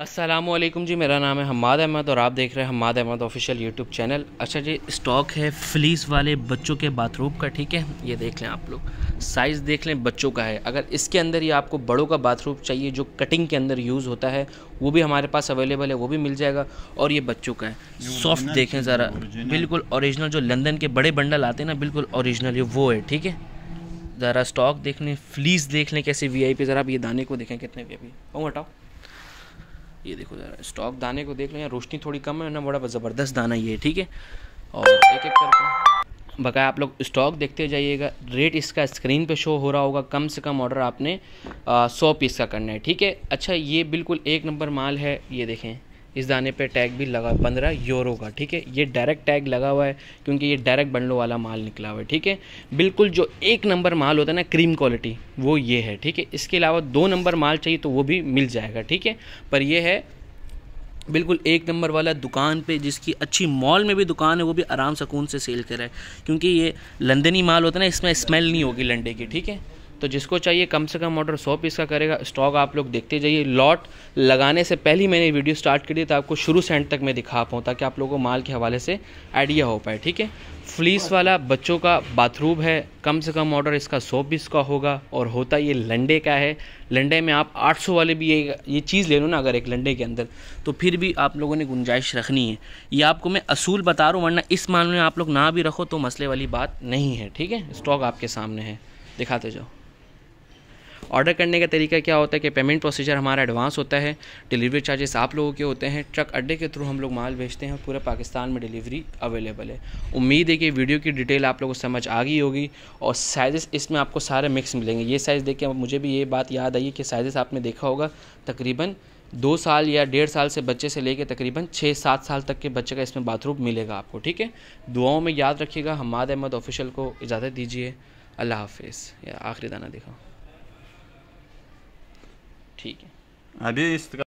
असलम जी मेरा नाम है हमाद अहमद और आप देख रहे हैं Hammad Ahmed official YouTube channel अच्छा जी स्टॉक है फ्लीस वाले बच्चों के बाथरूम का ठीक है ये देख लें आप लोग साइज़ देख लें बच्चों का है अगर इसके अंदर ही आपको बड़ों का बाथरूम चाहिए जो कटिंग के अंदर यूज़ होता है वो भी हमारे पास अवेलेबल है वो भी मिल जाएगा और ये बच्चों का है सॉफ्ट देखें ज़रा बिल्कुल औरिजिनल जो लंदन के बड़े बंडल आते हैं ना बिल्कुल औरिजिनल ये वो है ठीक है ज़रा स्टॉक देख लें फ्लीस देख लें कैसे वी आई ज़रा आप ये दाने को देखें कितने वी आई हटाओ ये देखो ज़रा स्टॉक दाने को देख लो यहाँ रोशनी थोड़ी कम है ना बड़ा ज़बरदस्त दाना ये ठीक है और एक एक करके बकाया आप लोग स्टॉक देखते जाइएगा रेट इसका स्क्रीन पे शो हो रहा होगा कम से कम ऑर्डर आपने सौ पीस का करना है ठीक है अच्छा ये बिल्कुल एक नंबर माल है ये देखें इस दाने पे टैग भी लगा पंद्रह यूरो का ठीक है ये डायरेक्ट टैग लगा हुआ है क्योंकि ये डायरेक्ट बंडलों वाला माल निकला हुआ है ठीक है बिल्कुल जो एक नंबर माल होता है ना क्रीम क्वालिटी वो ये है ठीक है इसके अलावा दो नंबर माल चाहिए तो वो भी मिल जाएगा ठीक है पर यह है बिल्कुल एक नंबर वाला दुकान पे जिसकी अच्छी मॉल में भी दुकान है वो भी आराम सकून से सेल करे क्योंकि ये लंदनी माल होता है ना इसमें स्मेल नहीं होगी लंडे की ठीक है तो जिसको चाहिए कम से कम ऑर्डर सौ पीस का करेगा स्टॉक आप लोग देखते जाइए लॉट लगाने से पहले मैंने वीडियो स्टार्ट कर दी तो आपको शुरू से एंड तक मैं दिखा पाऊँ ताकि आप लोगों को माल के हवाले से आइडिया हो पाए ठीक है फ्लीस वाला बच्चों का बाथरूम है कम से कम ऑर्डर इसका सौ पीस का होगा और होता ये लंडे का है लंडे में आप 800 वाले भी ये ये चीज़ ले लो ना अगर एक लंडे के अंदर तो फिर भी आप लोगों ने गुंजाइश रखनी है ये आपको मैं असूल बता रहा हूँ वरना इस मामले में आप लोग ना भी रखो तो मसले वाली बात नहीं है ठीक है स्टॉक आपके सामने है दिखाते जाओ ऑर्डर करने का तरीका क्या होता है कि पेमेंट प्रोसीजर हमारा एडवांस होता है डिलीवरी चार्जेस आप लोगों के होते हैं ट्रक अड्डे के थ्रू हम लोग माल भेजते हैं पूरे पाकिस्तान में डिलीवरी अवेलेबल है उम्मीद है कि वीडियो की डिटेल आप लोगों को समझ आ गई होगी और साइज़ इसमें आपको सारे मिक्स मिलेंगे ये साइज़ देख के मुझे भी ये बात याद आई कि साइजेस आपने देखा होगा तकरीबन दो साल या डेढ़ साल से बच्चे से लेके तकरीबन छः सात साल तक के बच्चे का इसमें बाथरूम मिलेगा आपको ठीक है दुआओं में याद रखिएगा हमाद अहमद ऑफिशियल को इजाज़त दीजिए अल्लाह हाफिज़ या आखिरी दाना दिखाओ ठीक है अभी इसका